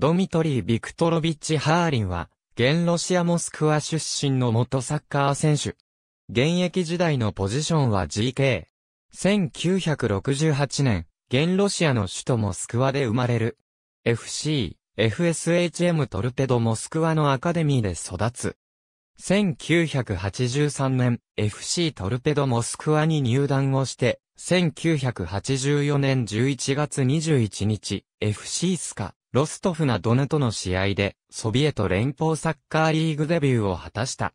ドミトリー・ビクトロビッチ・ハーリンは、現ロシア・モスクワ出身の元サッカー選手。現役時代のポジションは GK。1968年、現ロシアの首都モスクワで生まれる。FC、FSHM トルペドモスクワのアカデミーで育つ。1983年、FC トルペドモスクワに入団をして、1984年11月21日、FC スカ、ロストフナドヌとの試合で、ソビエト連邦サッカーリーグデビューを果たした。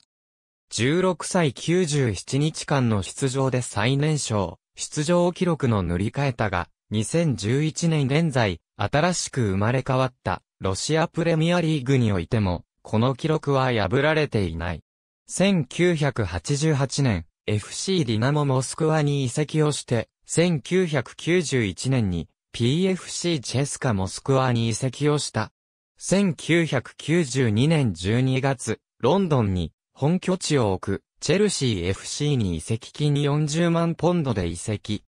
16歳97日間の出場で最年少、出場記録の塗り替えたが、2011年現在、新しく生まれ変わった、ロシアプレミアリーグにおいても、この記録は破られていない。1988年、FC ディナモモスクワに移籍をして、1991年に PFC チェスカモスクワに移籍をした。1992年12月、ロンドンに本拠地を置くチェルシー FC に移籍金40万ポンドで移籍。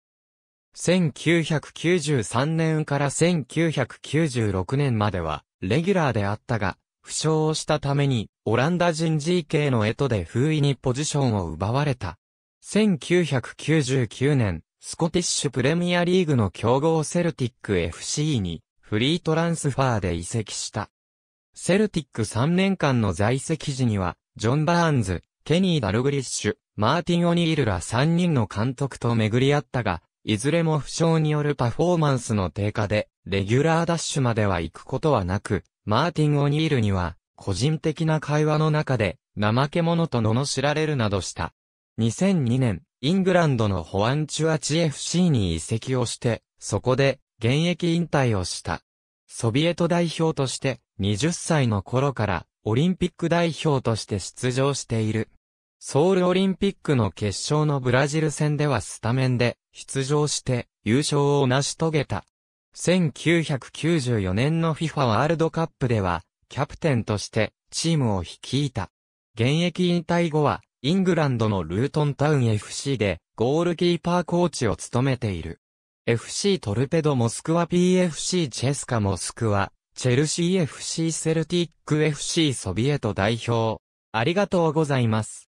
1993年から1996年まではレギュラーであったが、負傷をしたためにオランダ人 GK のエトで封印にポジションを奪われた。1999年、スコティッシュプレミアリーグの強豪セルティック FC にフリートランスファーで移籍した。セルティック3年間の在籍時には、ジョン・バーンズ、ケニー・ダルグリッシュ、マーティン・オニールら3人の監督と巡り合ったが、いずれも負傷によるパフォーマンスの低下で、レギュラーダッシュまでは行くことはなく、マーティン・オニールには、個人的な会話の中で、怠け者と罵られるなどした。2002年、イングランドのホアンチュアチ FC に移籍をして、そこで現役引退をした。ソビエト代表として20歳の頃からオリンピック代表として出場している。ソウルオリンピックの決勝のブラジル戦ではスタメンで出場して優勝を成し遂げた。1994年の FIFA ワールドカップではキャプテンとしてチームを率いた。現役引退後はイングランドのルートンタウン FC でゴールキーパーコーチを務めている。FC トルペドモスクワ PFC チェスカモスクワ、チェルシー FC セルティック FC ソビエト代表。ありがとうございます。